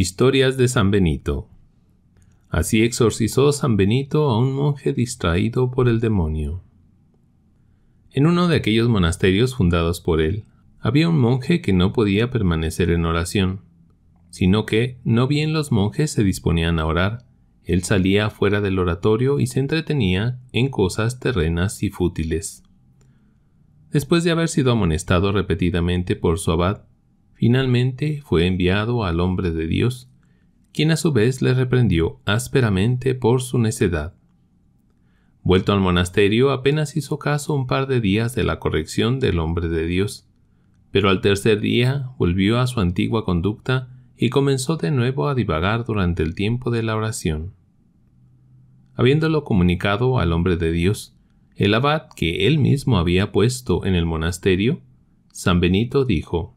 Historias de San Benito. Así exorcizó San Benito a un monje distraído por el demonio. En uno de aquellos monasterios fundados por él, había un monje que no podía permanecer en oración, sino que, no bien los monjes se disponían a orar, él salía fuera del oratorio y se entretenía en cosas terrenas y fútiles. Después de haber sido amonestado repetidamente por su abad, Finalmente fue enviado al hombre de Dios, quien a su vez le reprendió ásperamente por su necedad. Vuelto al monasterio, apenas hizo caso un par de días de la corrección del hombre de Dios, pero al tercer día volvió a su antigua conducta y comenzó de nuevo a divagar durante el tiempo de la oración. Habiéndolo comunicado al hombre de Dios, el abad que él mismo había puesto en el monasterio, San Benito dijo,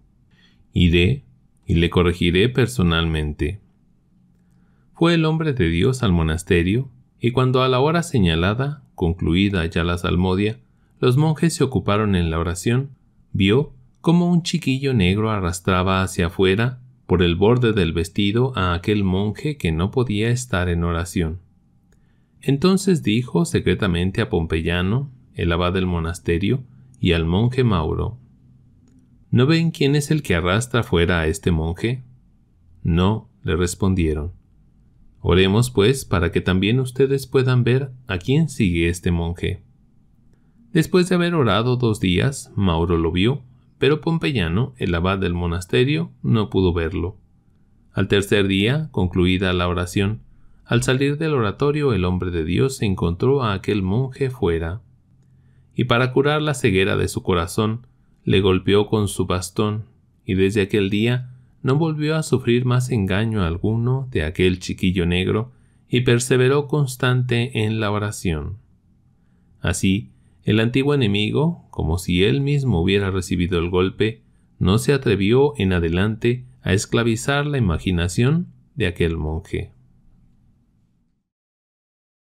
Iré y le corregiré personalmente. Fue el hombre de Dios al monasterio, y cuando a la hora señalada, concluida ya la salmodia, los monjes se ocuparon en la oración, vio cómo un chiquillo negro arrastraba hacia afuera, por el borde del vestido, a aquel monje que no podía estar en oración. Entonces dijo secretamente a Pompeyano, el abad del monasterio, y al monje Mauro ¿No ven quién es el que arrastra fuera a este monje? No, le respondieron. Oremos, pues, para que también ustedes puedan ver a quién sigue este monje. Después de haber orado dos días, Mauro lo vio, pero Pompeyano, el abad del monasterio, no pudo verlo. Al tercer día, concluida la oración, al salir del oratorio el hombre de Dios se encontró a aquel monje fuera. Y para curar la ceguera de su corazón, le golpeó con su bastón, y desde aquel día no volvió a sufrir más engaño alguno de aquel chiquillo negro, y perseveró constante en la oración. Así, el antiguo enemigo, como si él mismo hubiera recibido el golpe, no se atrevió en adelante a esclavizar la imaginación de aquel monje.